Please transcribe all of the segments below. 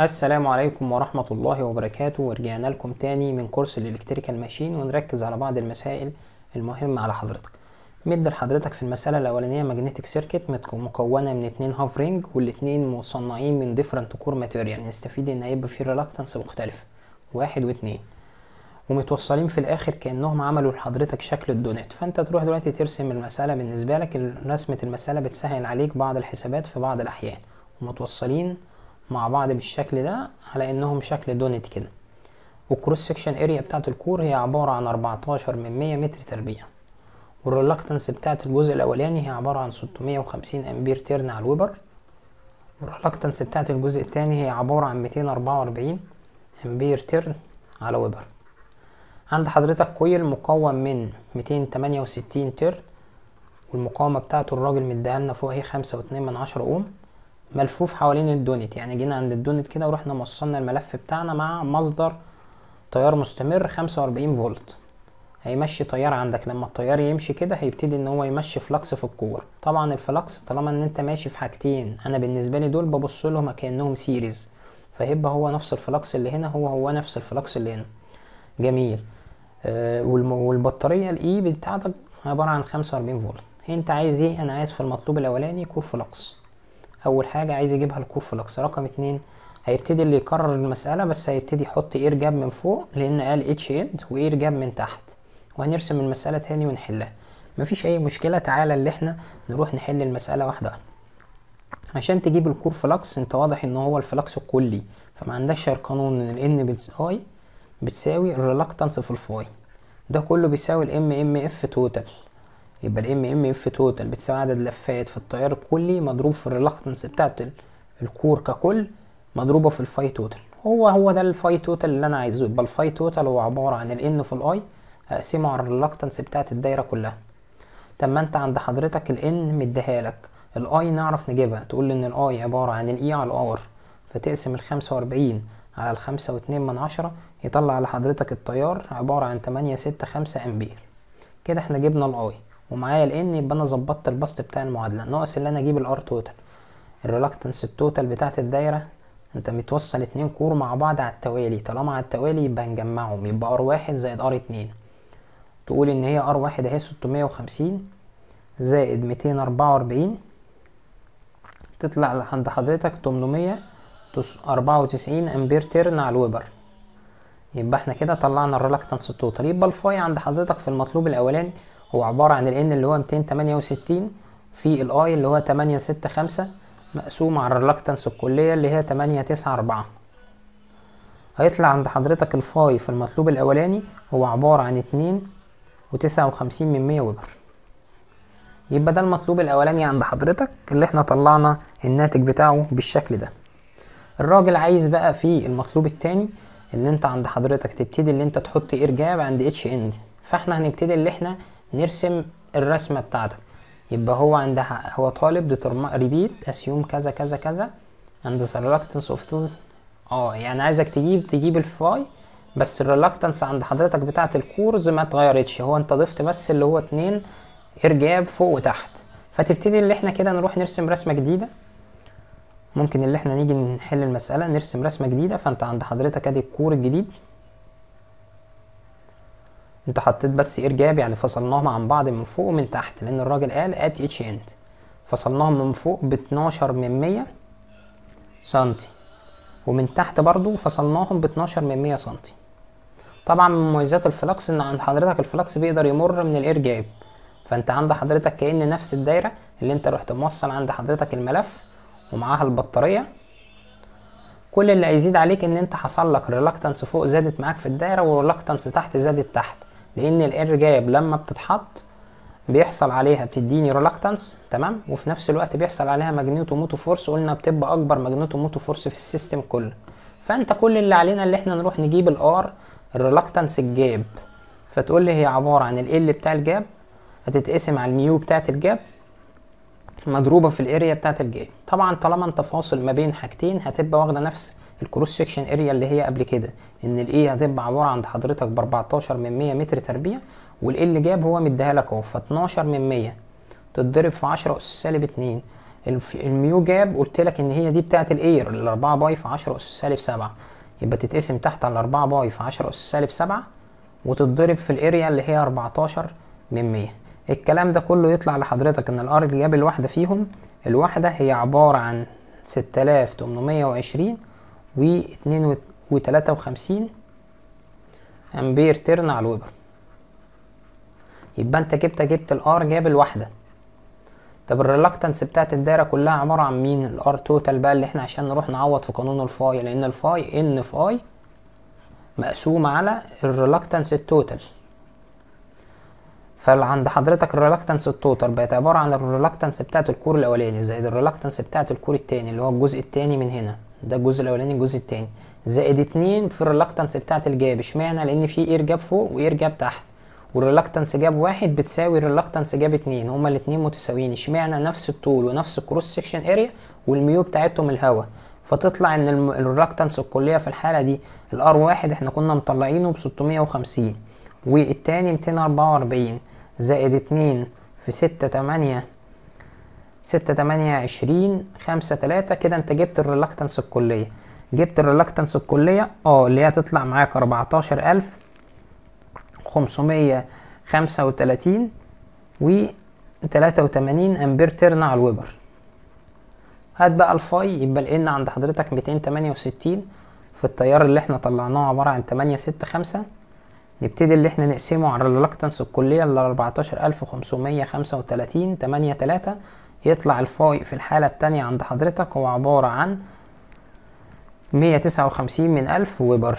السلام عليكم ورحمة الله وبركاته ورجعنا لكم تاني من كورس الالكتريكال ماشين ونركز على بعض المسائل المهمة على حضرتك مد لحضرتك في المسألة الأولانية ماجنتيك سيركت مكونة من اتنين هاف رينج والاتنين مصنعين من ديفرنت كور ماتيريال نستفيد إن هيبقى فيه ريلاكتنس مختلفة واحد واتنين ومتوصلين في الآخر كأنهم عملوا لحضرتك شكل الدونات فأنت تروح دلوقتي ترسم المسألة بالنسبة لك رسمة المسألة بتسهل عليك بعض الحسابات في بعض الأحيان ومتوصلين مع بعض بالشكل ده على انهم شكل دونت كده والكروس سكشن اريا بتاعت الكور هي عبارة عن 14 من 100 متر تربيع والريلكتنس بتاعت الجزء الاولاني هي عبارة عن 650 امبير ترن على الويبر والريلكتنس بتاعت الجزء الثاني هي عبارة عن 244 امبير ترن على ويبر عند حضرتك كويل مكون من 268 ترن والمقاومة بتاعته الراجل مديها لنا فوق هي خمسة واتنين من عشرة أوم ملفوف حوالين الدونت يعني جينا عند الدونت كده ورحنا موصلنا الملف بتاعنا مع مصدر تيار مستمر 45 فولت هيمشي تيار عندك لما التيار يمشي كده هيبتدي ان هو يمشي فلكس في الكور طبعا الفلكس طالما ان انت ماشي في حاجتين انا بالنسبه لي دول ببص لهم كانهم سيريز فهيبقى هو نفس الفلكس اللي هنا هو هو نفس الفلكس اللي هنا جميل آه والبطاريه الاي e بتاعتك عباره عن 45 فولت انت عايز ايه انا عايز في المطلوب الاولاني كور فلكس اول حاجه عايز يجيبها الكور فلكس رقم اتنين هيبتدي اللي يكرر المساله بس هيبتدي يحط اير جاب من فوق لان قال اتش اند واير جاب من تحت وهنرسم المساله تاني ونحلها مفيش اي مشكله تعالى اللي احنا نروح نحل المساله واحده واحده عشان تجيب الكور فلكس انت واضح ان هو الفلكس الكلي فما عندكش غير قانون ان الان بالهاي بتساوي الريلكتنس في الفاي ده كله بيساوي الام ام اف توتال يبقى الام ام اف توتال بتساوي عدد لفات في التيار الكلي مضروب في الريلاكتنس بتاعت الكور ككل مضروبه في الفاي توتال هو هو ده الفاي توتال اللي انا عايزه يبقى الفاي توتال هو عباره عن الان في الاي اقسمه على الريلاكتنس بتاعت الدايره كلها طب ما انت عند حضرتك الان مديها لك الاي نعرف نجيبها تقول ان الاي عباره عن الاي e على الار فتقسم الخمسة وأربعين على الخمسة واتنين من عشرة يطلع لحضرتك التيار عبارة عن تمانية ستة خمسة أمبير كده احنا جبنا الأي ومعايا ان يبقى انا ظبطت البسط بتاع المعادله ناقص اللي انا اجيب الار توتال الريلاكتنس التوتال بتاعه الدايره انت متوصل اتنين كور مع بعض على التوالي طالما على التوالي يبقى نجمعهم يبقى ار واحد زائد ار اتنين تقول ان هي ار واحد اهي ستمية وخمسين زائد ميتين اربعة واربعين تطلع لحد حضرتك تمنمية اربعة وتسعين امبير ترن على الويبر يبقى احنا كده طلعنا الريلاكتنس التوتال يبقى الفاي عند حضرتك في المطلوب الاولاني هو عبارة عن الان N اللي هو 268 في الاي I اللي هو 865 مقسوم على الريلكتنس الكلية اللي هي 894 هيطلع عند حضرتك الفاي في المطلوب الأولاني هو عبارة عن 2 وتسعة وخمسين من مية وبر يبقى ده المطلوب الأولاني عند حضرتك اللي احنا طلعنا الناتج بتاعه بالشكل ده الراجل عايز بقى في المطلوب التاني اللي انت عند حضرتك تبتدي اللي انت تحط ارجاب عند اتش ان فاحنا هنبتدي اللي احنا نرسم الرسمه بتاعتك يبقى هو عندها هو طالب ريبيت اسيوم كذا كذا كذا عند reluctance اوف تو اه يعني عايزك تجيب تجيب الفاي بس الريلاكتنس عند حضرتك بتاعه الكورز ما اتغيرتش هو انت ضفت بس اللي هو اتنين ارجاب فوق وتحت فتبتدي اللي احنا كده نروح نرسم رسمه جديده ممكن اللي احنا نيجي نحل المساله نرسم رسمه جديده فانت عند حضرتك ادي الكور الجديد انت حطيت بس ارجاب يعني فصلناهم عن بعض من فوق ومن تحت لان الراجل قال ات اتش انت فصلناهم من فوق ب 12 من 100 سنتي ومن تحت برضو فصلناهم ب 12 من 100 سنتي طبعا من مميزات الفلكس ان عند حضرتك الفلكس بيقدر يمر من الارجاب فانت عند حضرتك كأن نفس الدايرة اللي انت رحت موصل عند حضرتك الملف ومعاها البطارية كل اللي هيزيد عليك ان انت حصل لك ريلاكتنس فوق زادت معاك في الدايرة وريلاكتنس تحت زادت تحت لان الار جاب لما بتتحط بيحصل عليها بتديني ريلاكتنس تمام وفي نفس الوقت بيحصل عليها ماجنيتو موتو فورس قلنا بتبقى اكبر ماجنيتو موتو فورس في السيستم كله فانت كل اللي علينا اللي احنا نروح نجيب الار الريلاكتنس الجاب فتقول لي هي عباره عن ال بتاع الجاب هتتقسم على الميو بتاعه الجاب مضروبه في الاريا بتاعه الجاب طبعا طالما انت فاصل ما بين حاجتين هتبقى واخده نفس الكروس سكشن اريا اللي هي قبل كده ان الاي هتبقى عباره عند حضرتك ب 14 من 100 متر تربيع والال اللي جاب هو مديها لك اهو ف 12 من 100 تتضرب في 10 اس سالب 2 الميو جاب قلت لك ان هي دي بتاعه الاير ال 4 باي في 10 اس سالب 7 يبقى تتقسم تحت على 4 باي في 10 اس سالب 7 وتتضرب في الاريا اللي هي 14 من 100 الكلام ده كله يطلع لحضرتك ان الار اللي جاب الواحده فيهم الواحده هي عباره عن 6820 و وخمسين امبير ترن على الويبر يبقى انت جبت جبت الار جاب الواحده طب الريلاكتنس بتاعت الدايره كلها عباره عن مين الار توتال بقى اللي احنا عشان نروح نعوض في قانون الفاي لان الفاي ان في اي مقسوم على الريلاكتنس التوتال فعند حضرتك الريلاكتنس التوتال بقت عباره عن الريلاكتنس بتاعت الكور الاولاني زائد الريلاكتنس بتاعت الكور التاني اللي هو الجزء التاني من هنا ده الجزء الاولاني الجزء الثاني زائد 2 في الريلاكتنس بتاعه الجاب اشمعنى لان في اير جاب فوق واير جاب تحت والريلاكتنس جاب واحد بتساوي الريلاكتنس جاب اتنين هما الاتنين متساويين اشمعنى نفس الطول ونفس الكروس سكشن اريا والميو بتاعتهم الهوا فتطلع ان الريلاكتنس الكليه في الحاله دي الار واحد احنا كنا مطلعينه ب 650 والتاني 244 زائد اتنين في ستة تمانية ستة تمانية عشرين خمسة تلاتة كده انت جبت الريلاكتنس الكلية جبت الريلاكتنس الكلية اه اللي هي تطلع معاك اربعتاشر الف خمسمية خمسة وتلاتين و تلاتة وتمانين امبير ترن على الويبر هات بقى الفاي يبقى الان عند حضرتك ميتين تمانية وستين في التيار اللي احنا طلعناه عبارة عن تمانية ستة خمسة نبتدي اللي احنا نقسمه على الريلاكتنس الكلية اللي اربعتاشر الف خمسمية خمسة وتلاتين تمانية تلاتة يطلع الفايق في الحالة التانية عند حضرتك هو عبارة عن 159 من ألف وبر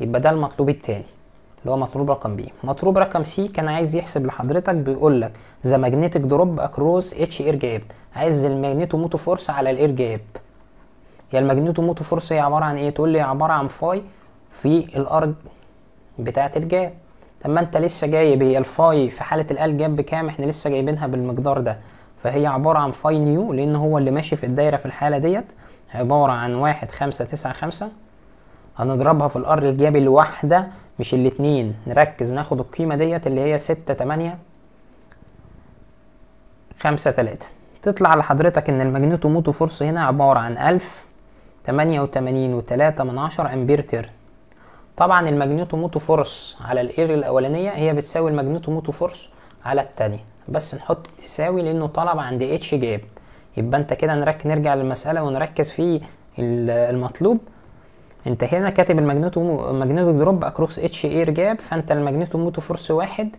يبقى ده المطلوب التاني اللي هو مطلوب رقم بي مطلوب رقم سي كان عايز يحسب لحضرتك بيقول لك ذا ماجنتيك دروب اكروس اتش اير جاب عايز الماجنيتو موتو فورس على الاير جاب يا الماجنيتو موتو فورس هي عباره عن ايه تقول لي عباره عن فاي في الارض بتاعه الجاب طب ما انت لسه جايب هي الفاي في حاله جاب بكام احنا لسه جايبينها بالمقدار ده فهي عباره عن فاي نيو لان هو اللي ماشي في الدايره في الحاله ديت عباره عن واحد خمسة تسعة خمسة هنضربها في الار الجابي الواحده مش الاتنين نركز ناخد القيمه ديت اللي هي ستة تمانية خمسة تلاتة تطلع لحضرتك ان الماجنيتو موتو فورس هنا عباره عن ألف تمانية وتمانين وتلاتة من عشر امبير تيرن طبعا الماجنيتو موتو فورس على الاير الاولانيه هي بتساوي الماجنيتو موتو فورس على الثانيه بس نحط تساوي لانه طلب عند اتش جاب يبقى انت كده نركز نرجع للمساله ونركز في المطلوب انت هنا كاتب الماجنيتو ماجنيتو دروب اكروس اتش اير جاب فانت الماجنيتو موتو فورس واحد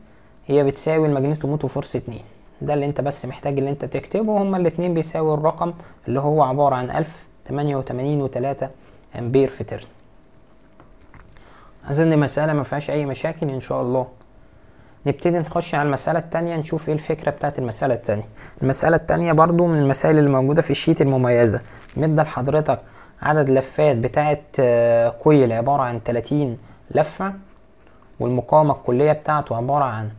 هي بتساوي الماجنيتو موتو فورس اتنين ده اللي انت بس محتاج اللي انت تكتبه هما الاتنين بيساوي الرقم اللي هو عباره عن الف تمانية وتمانين وتلاتة امبير في ترن اظن مساله ما فيهاش اي مشاكل ان شاء الله نبتدي نخش على المسألة التانية نشوف ايه الفكرة بتاعت المسألة التانية المسألة التانية برضو من المسائل اللي موجودة في الشيت المميزة مدى لحضرتك عدد لفات بتاعت آه، كويل عبارة عن 30 لفة والمقاومة الكلية بتاعته عبارة عن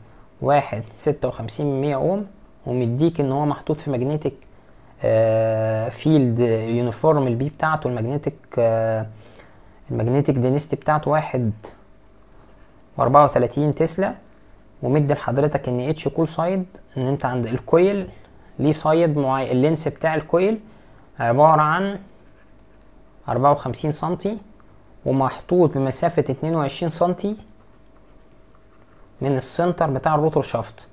واحد ستة وخمسين مية اوم ومديك ان هو محطوط في ماجنتيك فيلد يونيفورم البي بتاعته الماجنتيك الماجنتيك دينستي بتاعته واحد واربعة وتلاتين تسلا ومدي لحضرتك ان اتش كول سايد ان انت عند الكويل ليه سايد معين اللينس بتاع الكويل عبارة عن أربعة وخمسين سنتي ومحطوط بمسافة اتنين وعشرين سنتي من السنتر بتاع الروتر شافت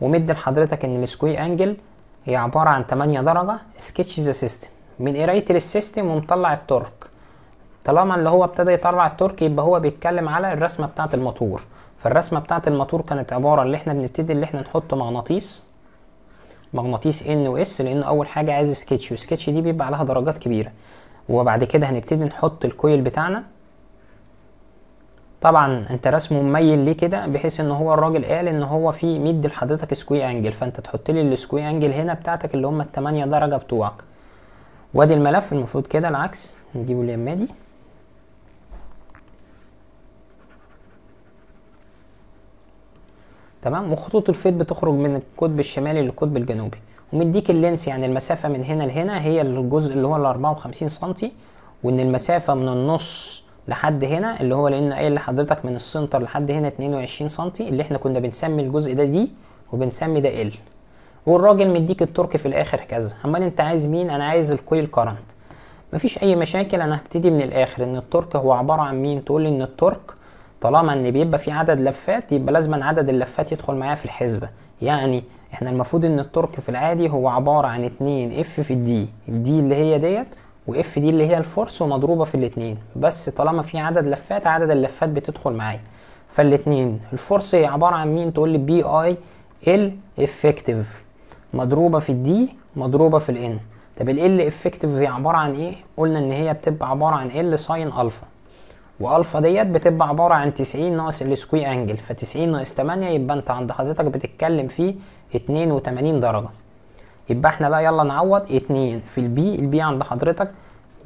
ومدي لحضرتك ان السكوي انجل هي عبارة عن تمانية درجة سكتش ذا سيستم من قراية للسيستم ومطلع التورك طالما اللي هو ابتدى يطلع التورك يبقى هو بيتكلم على الرسمه بتاعه الموتور فالرسمه بتاعه الموتور كانت عباره اللي احنا بنبتدي اللي احنا نحط مغناطيس مغناطيس ان واس لان اول حاجه عايز سكتش والسكتش دي بيبقى عليها درجات كبيره وبعد كده هنبتدي نحط الكويل بتاعنا طبعا انت رسمه مميل ليه كده بحيث ان هو الراجل قال ان هو في ميد لحضرتك سكوي انجل فانت تحط لي السكوي انجل هنا بتاعتك اللي هم التمانية درجه بتوعك وادي الملف المفروض كده العكس نجيبه اليمه دي تمام وخطوط الفيض بتخرج من القطب الشمالي للقطب الجنوبي ومديك اللينس يعني المسافه من هنا لهنا هي الجزء اللي هو ال 54 سم وان المسافه من النص لحد هنا اللي هو لان قايل لحضرتك من السنتر لحد هنا 22 سم اللي احنا كنا بنسمي الجزء ده دي وبنسمي ده ال والراجل مديك الترك في الاخر كذا امال انت عايز مين انا عايز الكويل كارنت مفيش اي مشاكل انا هبتدي من الاخر ان الترك هو عباره عن مين تقول لي ان الترك طالما ان بيبقى في عدد لفات يبقى لازما عدد اللفات يدخل معايا في الحسبه يعني احنا المفروض ان الترك في العادي هو عباره عن 2 اف في الدي الدي اللي هي ديت واف دي اللي هي الفورس ومضروبه في الاثنين بس طالما في عدد لفات عدد اللفات بتدخل معايا فالاثنين الفورس هي عباره عن مين تقول لي بي اي ال افكتيف مضروبه في الدي مضروبه في الان طب ال افكتيف هي عباره عن ايه قلنا ان هي بتبقى عباره عن ال ساين الفا والفا ديت بتبقى عباره عن 90 ناقص السكوي انجل ف 90 ناقص 8 يبقى انت عند حضرتك بتتكلم في 82 درجه يبقى احنا بقى يلا نعوض 2 في البي البي عند حضرتك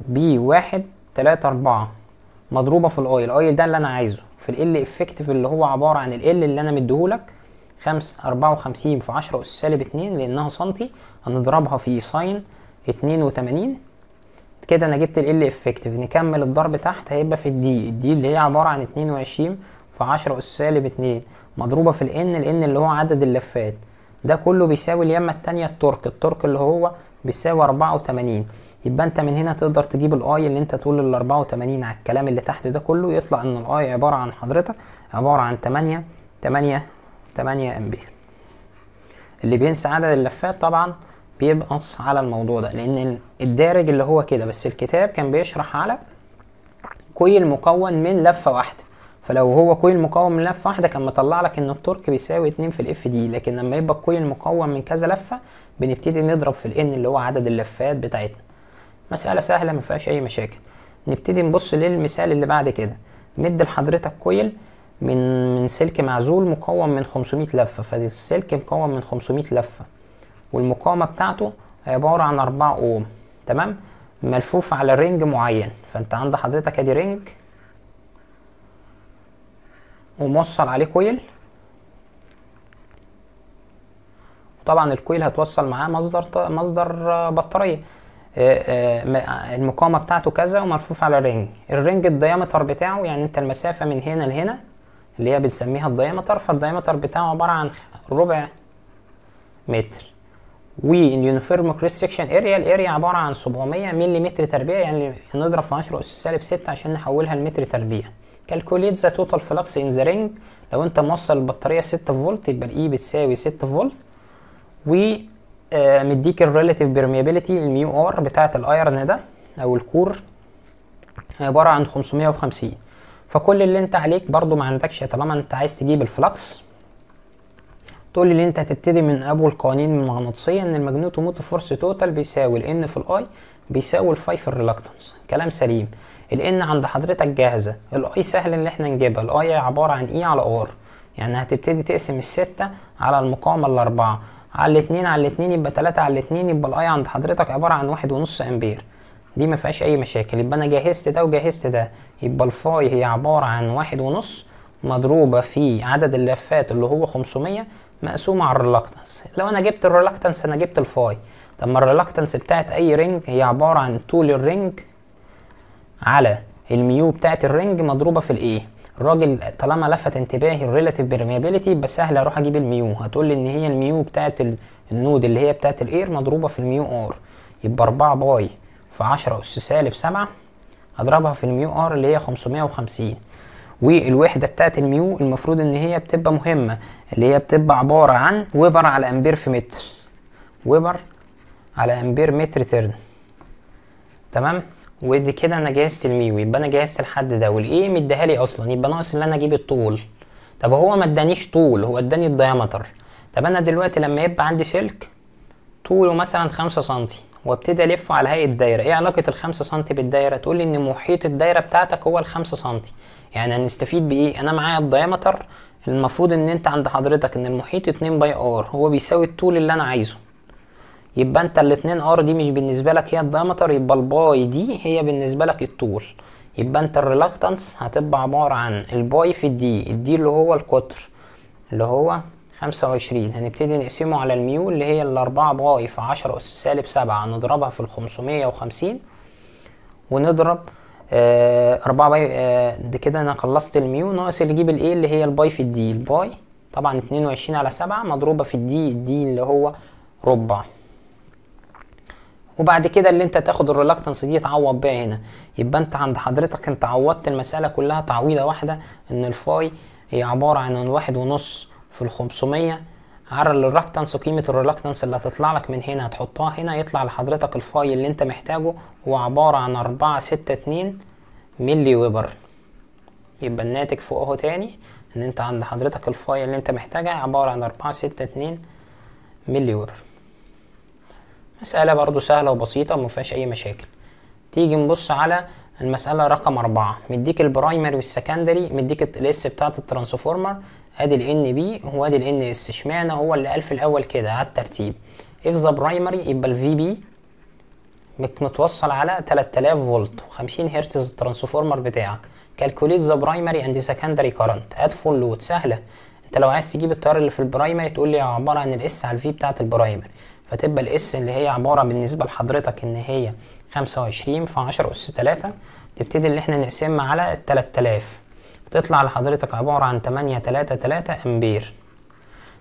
بي 1 3 4 مضروبه في الاي الاي ده اللي انا عايزه في ال افكتيف اللي هو عباره عن ال اللي انا مديهولك 5 54 في 10 اس سالب 2 لانها سنتي هنضربها في ساين 82 كده انا جبت ال effective نكمل الضرب تحت هيبقى في الدي الدي اللي هي عباره عن 22 في 10 اس سالب 2 مضروبه في ال ال n اللي هو عدد اللفات ده كله بيساوي اليمه التانية الترك الترك اللي هو بيساوي 84 يبقى انت من هنا تقدر تجيب الاي اللي انت تقول ال 84 على الكلام اللي تحت ده كله يطلع ان الاي عباره عن حضرتك عباره عن 8 8 8 امبير اللي بينسى عدد اللفات طبعا بيبقص على الموضوع ده لان الدارج اللي هو كده بس الكتاب كان بيشرح على كويل مكون من لفه واحده فلو هو كويل مكون من لفه واحده كان مطلع لك ان التورك بيساوي 2 في الاف دي لكن لما يبقى الكويل مكون من كذا لفه بنبتدي نضرب في الان اللي هو عدد اللفات بتاعتنا مساله سهله ما فيهاش اي مشاكل نبتدي نبص للمثال اللي بعد كده مد لحضرتك كويل من من سلك معزول مكون من 500 لفه فالسلك مكون من 500 لفه والمقاومه بتاعته عباره عن 4 اوم تمام ملفوف على رينج معين فانت عند حضرتك ادي رينج وموصل عليه كويل طبعا الكويل هتوصل معاه مصدر مصدر بطاريه آه، آه، المقاومه بتاعته كذا وملفوف على رينج الرينج الديامتر بتاعه يعني انت المسافه من هنا لهنا اللي هي بنسميها الديامتر فالديامتر بتاعه عباره عن ربع متر واليونيفورم كروس سكشن اريا الاريا عباره عن 700 ملم تربيع يعني نضرب في 10 اس سالب 6 عشان نحولها لمتر تربيع كالكوليت ذا توتال فلكس ان ذا رينج لو انت موصل البطاريه 6 فولت يبقى الاي e بتساوي 6 فولت و آه، مديك الريلاتيف بيرميابيليتي الميو ار بتاعه الايرن ده او الكور عباره عن 550 فكل اللي انت عليك برضو ما عندكش طالما انت عايز تجيب الفلكس تقول لي ان انت هتبتدي من ابو القوانين المغناطيسيه ان الماجنيتوموتيف فورس توتال بيساوي ال في الاي بيساوي الفاي في الريلكتنس كلام سليم الان عند حضرتك جاهزه الاي سهل ان احنا نجيبها الاي عباره عن اي e على ار يعني هتبتدي تقسم الستة على المقاومة الأربعة على الاتنين على الاتنين يبقى تلاتة على الاتنين يبقى الأي عند حضرتك عبارة عن واحد ونص أمبير دي مفيهاش أي مشاكل يبقى أنا جهزت ده وجهزت ده يبقى الفاي هي عبارة عن واحد ونص مضروبة في عدد اللفات اللي هو خمسمية مقسومه على الريلاكتنس لو انا جبت الريلاكتنس انا جبت الفاي طب ما الريلاكتنس بتاعت اي رينج هي عباره عن طول الرينج على الميو بتاعت الرينج مضروبه في الايه الراجل طالما لفت انتباهي الريلاتيف بيرميابيليتي يبقى سهل اروح اجيب الميو هتقول لي ان هي الميو بتاعت النود اللي هي بتاعت الاير مضروبه في الميو ار يبقى 4 باي في 10 اس سالب 7 اضربها في الميو ار اللي هي 550 والوحده بتاعت الميو المفروض ان هي بتبقى مهمه اللي هي بتبقى عبارة عن ويبر على أمبير في متر ويبر على أمبير متر ترن تمام ودي كده انا جهزت الميو يبقى انا جهزت الحد ده والايه مديها لي اصلا يبقى ناقص ان انا اجيب الطول طب هو ما ادانيش طول هو اداني الديامتر طب انا دلوقتي لما يبقى عندي سلك طوله مثلا خمسة سنتي وابتدي الفه على هيئه دايره ايه علاقه ال 5 سنتي بالدايره تقول لي ان محيط الدايره بتاعتك هو ال 5 سنتي يعني هنستفيد بايه انا معايا الديامتر المفروض ان انت عند حضرتك ان المحيط اتنين باي ار هو بيساوي الطول اللي انا عايزه يبقى انت الاتنين ار دي مش بالنسبه لك هي الدايمتر يبقى الباي دي هي بالنسبه لك الطول يبقى انت الريلاكتنس هتبقى عباره عن الباي في الدي الدي اللي هو القطر اللي هو خمسة وعشرين هنبتدي نقسمه على الميو اللي هي الأربعة باي في عشرة أس سالب سبعة نضربها في الخمسمية وخمسين ونضرب آه، أربعة باي آه، ده كده أنا خلصت الميو ناقص اللي يجيب الإيه اللي هي الباي في الدي الباي طبعا 22 على 7 مضروبة في الدي الدي اللي هو ربع وبعد كده اللي انت تاخد الريلاكتنس دي تعوض بيها هنا يبقى انت عند حضرتك انت عوضت المسألة كلها تعويضة واحدة ان الفاي هي عبارة عن واحد ونص في 500 على الريلاكتنس وقيمه الريلاكتنس اللي هتطلع لك من هنا هتحطها هنا يطلع لحضرتك الفايل اللي انت محتاجه هو عباره عن أربعة ستة اتنين ملي ويبر يبقى الناتج فوقه تاني ان انت عند حضرتك الفايل اللي انت محتاجها عباره عن أربعة ستة اتنين ملي ويبر مسألة برضو سهلة وبسيطة ومفيهاش أي مشاكل تيجي نبص على المسألة رقم أربعة مديك البرايمري والسكندري مديك الاس بتاعة الترانسفورمر ادي ال ان بي وادي ال ان اس اشمعنى هو اللي قال في الاول كده على الترتيب اف ذا برايمري يبقى الفي بي متوصل على 3000 فولت و50 هرتز الترانسفورمر بتاعك كالكوليت ذا برايمري اند سكندري كارنت اد فول لود سهله انت لو عايز تجيب التيار اللي في البرايمري تقول لي عباره عن الاس على الفي بتاعه البرايمري فتبقى الاس اللي هي عباره بالنسبه لحضرتك ان هي 25 في 10 اس 3 تبتدي اللي احنا نقسمها على 3000 تطلع لحضرتك عبارة عن تمانية تلاتة تلاتة امبير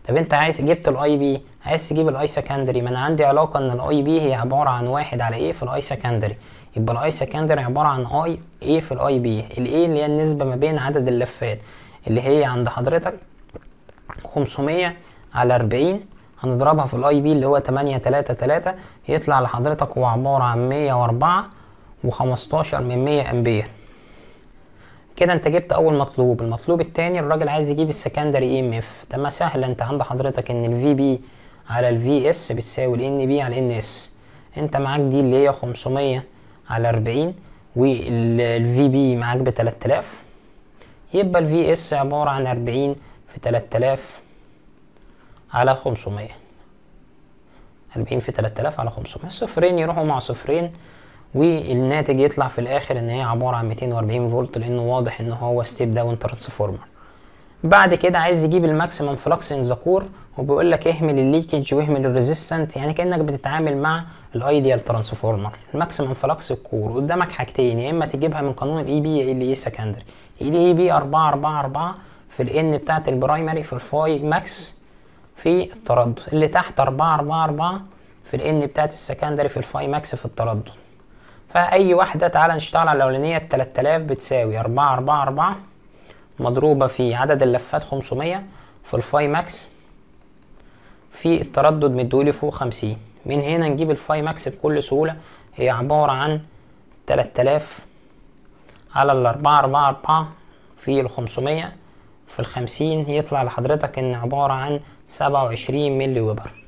طب انت عايز جبت الاي بي عايز تجيب الاي سكندري ما انا عندي علاقة ان الاي بي هي عبارة عن واحد على ايه في الاي سكندري يبقى الاي سكندري عبارة عن اي ايه في الاي بي الايه اللي هي النسبة ما بين عدد اللفات اللي هي عند حضرتك خمسمية على اربعين هنضربها في الاي بي اللي هو تمانية تلاتة تلاتة يطلع لحضرتك هو عبارة عن مية واربعة وخمستاشر من مية امبير كده انت جبت اول مطلوب المطلوب الثاني الراجل عايز يجيب السكندري اي ام اف تمام سهل انت عند حضرتك ان الفي بي على الفي اس بتساوي الان بي على الان اس انت معاك دي اللي هي 500 على 40 والفي بي معاك ب 3000 يبقى الفي اس عبارة عن 40 في 3000 على 500 40 في 3000 على 500 صفرين يروحوا مع صفرين والناتج يطلع في الاخر ان هي عباره عن 240 فولت لانه واضح ان هو ستيب داون ترانسفورمر بعد كده عايز يجيب الماكسيمم فلكس ان ذا كور وبيقول لك اهمل الليكج واهمل الريزيستنت يعني كانك بتتعامل مع الايديال ترانسفورمر الماكسيمم فلكس الكور قدامك حاجتين يا اما تجيبها من قانون الاي بي يا إيه إيه ال اي سكندري الاي بي 4 4 4 في الان بتاعت البرايمري في الفاي ماكس في التردد اللي تحت 4 4 4 في الان بتاعت السكندري في الفاي ماكس في التردد فأي واحدة تعالى نشتغل على الأولانية 3000 بتساوي أربعة أربعة أربعة مضروبة في عدد اللفات 500 في الفاي ماكس في التردد مديهولي فوق 50 من هنا نجيب الفاي ماكس بكل سهولة هي عبارة عن 3000 على ال أربعة أربعة في ال 500 في ال 50 يطلع لحضرتك إن عبارة عن 27 ملي وبر.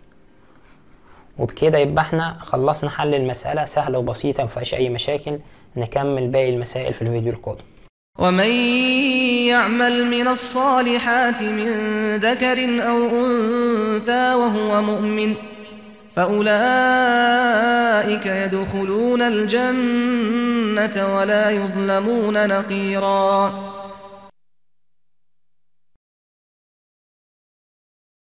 وبكده يبقى احنا خلصنا حل المسألة سهلة وبسيطة مفيهاش أي مشاكل نكمل باقي المسائل في الفيديو القادم ومن يعمل من الصالحات من ذكر أو أنثى وهو مؤمن فأولئك يدخلون الجنة ولا يظلمون نقيراً